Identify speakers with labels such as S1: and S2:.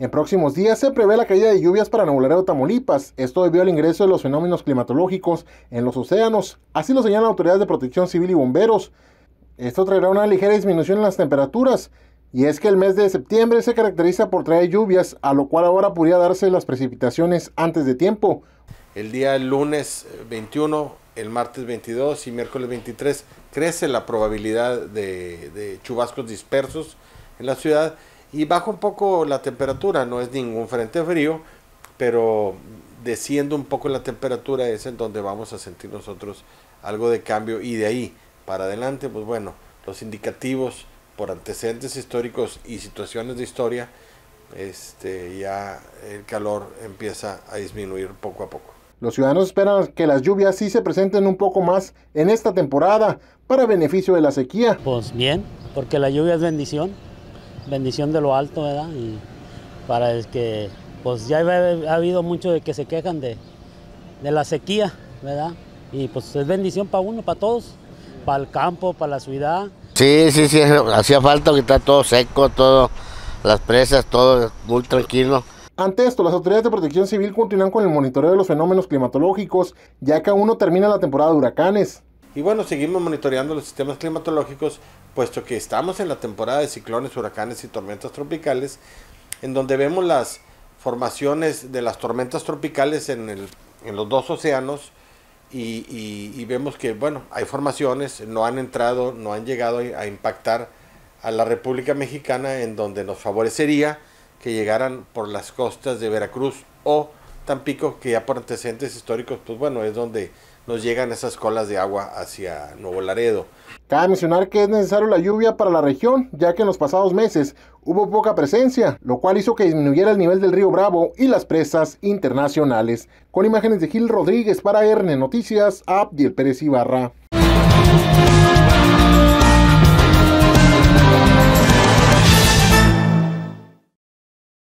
S1: En próximos días se prevé la caída de lluvias para Nuevo Tamaulipas, esto debido al ingreso de los fenómenos climatológicos en los océanos, así lo señalan autoridades de protección civil y bomberos. Esto traerá una ligera disminución en las temperaturas, y es que el mes de septiembre se caracteriza por traer lluvias, a lo cual ahora podría darse las precipitaciones antes de tiempo.
S2: El día lunes 21, eh, el martes 22 y miércoles 23 crece la probabilidad de chubascos dispersos en la ciudad y baja un poco la temperatura, no es ningún frente frío, pero desciende un poco la temperatura es en donde vamos a sentir nosotros algo de cambio y de ahí para adelante, pues bueno, los indicativos por antecedentes históricos y situaciones de historia, este, ya el calor empieza a disminuir poco a poco.
S1: Los ciudadanos esperan que las lluvias sí se presenten un poco más en esta temporada para beneficio de la sequía. Pues bien, porque la lluvia es bendición bendición de lo alto, ¿verdad? Y para el que, pues ya ha habido mucho de que se quejan de, la sequía, ¿verdad? Y pues es bendición para uno, para todos, para el campo, para la ciudad. Sí, sí, sí, hacía falta que está todo seco, todo, las presas, todo muy tranquilo. Ante esto, las autoridades de protección civil continúan con el monitoreo de los fenómenos climatológicos, ya que aún no termina la temporada de huracanes.
S2: Y bueno, seguimos monitoreando los sistemas climatológicos, puesto que estamos en la temporada de ciclones, huracanes y tormentas tropicales, en donde vemos las formaciones de las tormentas tropicales en, los dos océanos y, y, vemos que, bueno, hay formaciones, no han entrado, no han llegado a impactar a la República Mexicana, en donde nos favorecería que llegaran por las costas de Veracruz o Tan pico que ya por antecedentes históricos, pues bueno, es donde nos llegan esas colas de agua hacia Nuevo Laredo.
S1: Cabe mencionar que es necesario la lluvia para la región, ya que en los pasados meses hubo poca presencia, lo cual hizo que disminuyera el nivel del río Bravo y las presas internacionales. Con imágenes de Gil Rodríguez para Erne Noticias, Abdiel Pérez Ibarra.